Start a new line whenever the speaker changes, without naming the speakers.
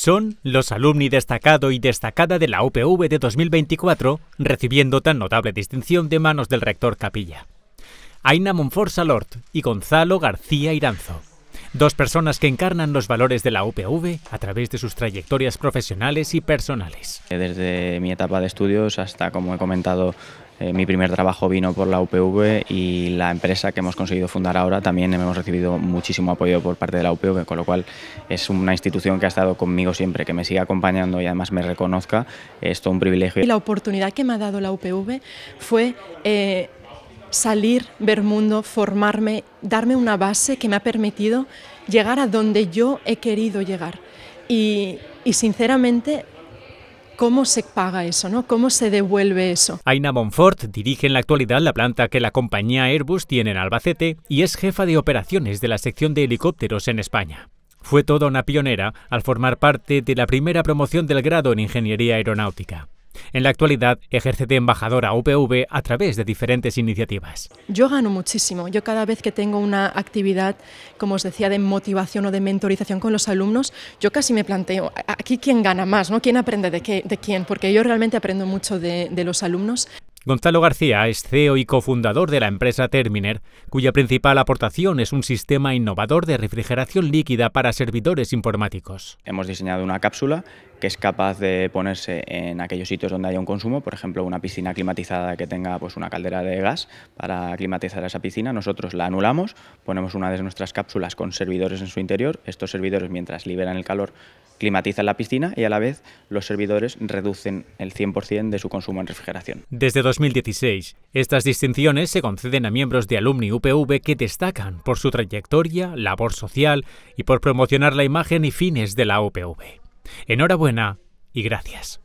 Son los alumni destacado y destacada de la UPV de 2024, recibiendo tan notable distinción de manos del rector Capilla. Aina Monfort Salort y Gonzalo García Iranzo. Dos personas que encarnan los valores de la UPV a través de sus trayectorias profesionales y personales.
Desde mi etapa de estudios hasta, como he comentado, eh, mi primer trabajo vino por la UPV y la empresa que hemos conseguido fundar ahora también hemos recibido muchísimo apoyo por parte de la UPV, con lo cual es una institución que ha estado conmigo siempre, que me sigue acompañando y además me reconozca. Es todo un privilegio. La
oportunidad que me ha dado la UPV fue... Eh, salir, ver mundo, formarme, darme una base que me ha permitido llegar a donde yo he querido llegar. y sinceramente cómo se paga eso, cómo se devuelve eso.
Aina Bonfort dirige en la actualidad la planta que la compañía Airbus tiene en Albacete y es jefa de operaciones de la sección de helicópteros en España. Fue toda una pionera al formar parte de la primera promoción del grado en Ingeniería Aeronáutica. En la actualidad ejerce de embajadora UPV a través de diferentes iniciativas.
Yo gano muchísimo. Yo cada vez que tengo una actividad, como os decía, de motivación o de mentorización con los alumnos, yo casi me planteo, aquí quién gana más, ¿no? ¿Quién aprende de, qué, de quién? Porque yo realmente aprendo mucho de, de los alumnos.
Gonzalo García es CEO y cofundador de la empresa Terminer, cuya principal aportación es un sistema innovador de refrigeración líquida para servidores informáticos. Hemos
diseñado una cápsula que es capaz de ponerse en aquellos sitios donde haya un consumo, por ejemplo, una piscina climatizada que tenga pues, una caldera de gas para climatizar esa piscina, nosotros la anulamos, ponemos una de nuestras cápsulas con servidores en su interior, estos servidores mientras liberan el calor climatizan la piscina y a la vez los servidores reducen el 100% de su consumo en refrigeración.
Desde 2016, estas distinciones se conceden a miembros de alumni UPV que destacan por su trayectoria, labor social y por promocionar la imagen y fines de la UPV. Enhorabuena y gracias.